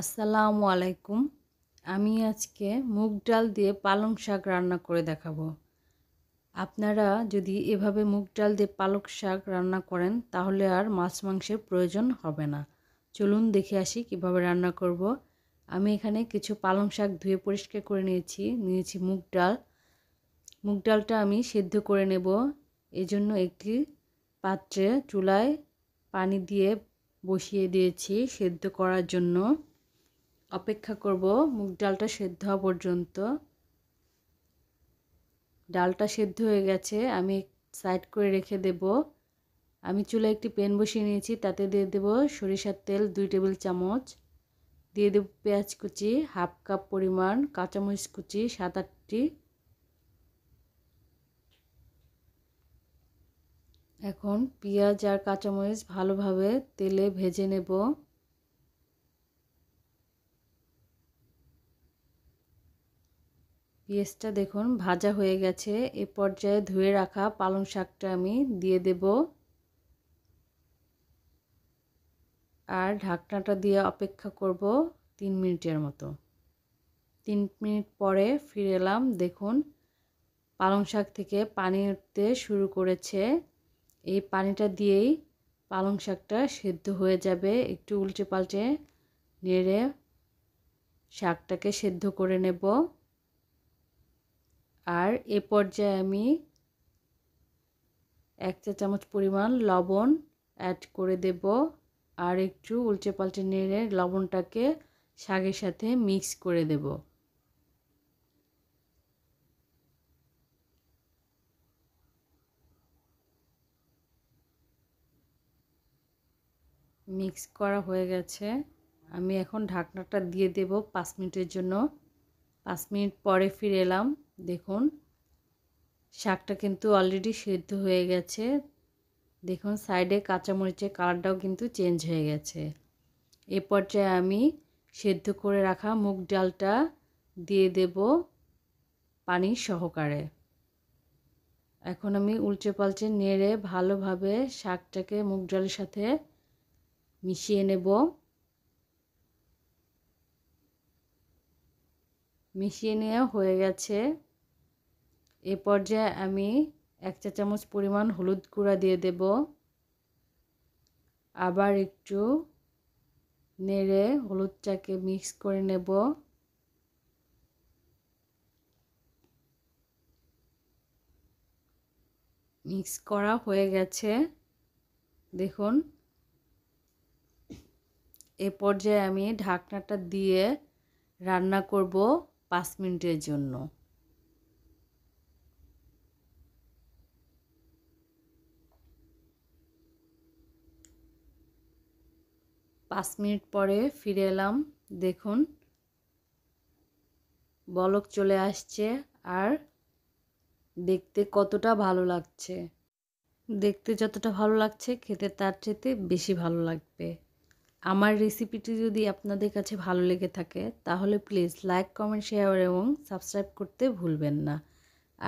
আসসালামু আলাইকুম আমি আজকে মুগ ডাল দিয়ে পালং শাক রান্না করে দেখাবো আপনারা যদি এভাবে মুগ ডাল দিয়ে পালক শাক রান্না করেন তাহলে আর মাছ মাংসের প্রয়োজন হবে না চলুন দেখে আসি কিভাবে রান্না করব আমি এখানে কিছু পালং শাক ধুয়ে পরিষ্কার করে নিয়েছি নিয়েছি মুগ ডাল মুগ ডালটা আমি সেদ্ধ করে নেব এজন্য একটি পাত্রে চুলায় পানি দিয়ে বসিয়ে দিয়েছি সেদ্ধ করার জন্য অপেক্ষা করব মুগ ডালটা সেদ্ধ হওয়া পর্যন্ত ডালটা সেদ্ধ হয়ে গেছে আমি সাইড করে রেখে দেব আমি চুলে একটি প্যান বসিয়ে নিয়েছি তাতে দিয়ে দেব সরিষার তেল দুই টেবিল চামচ দিয়ে দেব পেঁয়াজ কুচি হাফ কাপ পরিমাণ কাঁচামরিচ কুচি সাত আটটি এখন পেঁয়াজ আর কাঁচামরিচ ভালোভাবে তেলে ভেজে নেব পেঁয়াজটা দেখুন ভাজা হয়ে গেছে এ পর্যায়ে ধুয়ে রাখা পালং শাকটা আমি দিয়ে দেব আর ঢাকনাটা দিয়ে অপেক্ষা করব তিন মিনিটের মতো তিন মিনিট পরে ফিরে এলাম দেখুন পালং শাক থেকে পানি উঠতে শুরু করেছে এই পানিটা দিয়েই পালং শাকটা সেদ্ধ হয়ে যাবে একটু উল্টে পাল্টে নেড়ে শাকটাকে সেদ্ধ করে নেব আর এ পর্যায়ে আমি এক চা চামচ পরিমাণ লবণ অ্যাড করে দেব আর একটু উলচে পাল্টে নেড়ে লবণটাকে শাকের সাথে মিক্স করে দেব মিক্স করা হয়ে গেছে আমি এখন ঢাকনাটা দিয়ে দেব পাঁচ মিনিটের জন্য পাঁচ মিনিট পরে ফিরে এলাম দেখুন শাকটা কিন্তু অলরেডি সেদ্ধ হয়ে গেছে দেখুন সাইডে কাঁচামরিচের কালারটাও কিন্তু চেঞ্জ হয়ে গেছে এ পর্যায়ে আমি সেদ্ধ করে রাখা মুগ ডালটা দিয়ে দেব পানি সহকারে এখন আমি উলচে পালচে নেড়ে ভালোভাবে শাকটাকে মুগ ডালের সাথে মিশিয়ে নেব মিশিয়ে নেওয়া হয়ে গেছে এ পর্যায়ে আমি এক চা চামচ পরিমাণ হলুদ গুঁড়া দিয়ে দেব আবার একটু নেড়ে হলুদ চাকে মিক্স করে নেব মিক্স করা হয়ে গেছে দেখুন এ পর্যায়ে আমি ঢাকনাটা দিয়ে রান্না করব পাঁচ মিনিটের জন্য পাঁচ মিনিট পরে ফিরে এলাম দেখুন বলক চলে আসছে আর দেখতে কতটা ভালো লাগছে দেখতে যতটা ভালো লাগছে খেতে তার চেতে বেশি ভালো লাগবে আমার রেসিপিটি যদি আপনাদের কাছে ভালো লেগে থাকে তাহলে প্লিজ লাইক কমেন্ট শেয়ার এবং সাবস্ক্রাইব করতে ভুলবেন না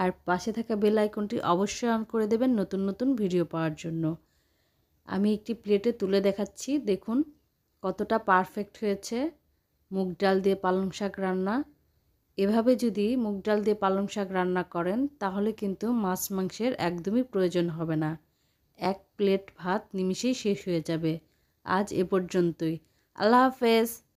আর পাশে থাকা বেল আইকনটি অবশ্যই অন করে দেবেন নতুন নতুন ভিডিও পাওয়ার জন্য আমি একটি প্লেটে তুলে দেখাচ্ছি দেখুন কতটা পারফেক্ট হয়েছে মুগ ডাল দিয়ে পালং শাক রান্না এভাবে যদি মুগ ডাল দিয়ে পালং শাক রান্না করেন তাহলে কিন্তু মাছ মাংসের একদমই প্রয়োজন হবে না এক প্লেট ভাত নিমিষেই শেষ হয়ে যাবে আজ এ পর্যন্তই আল্লাহ হাফেজ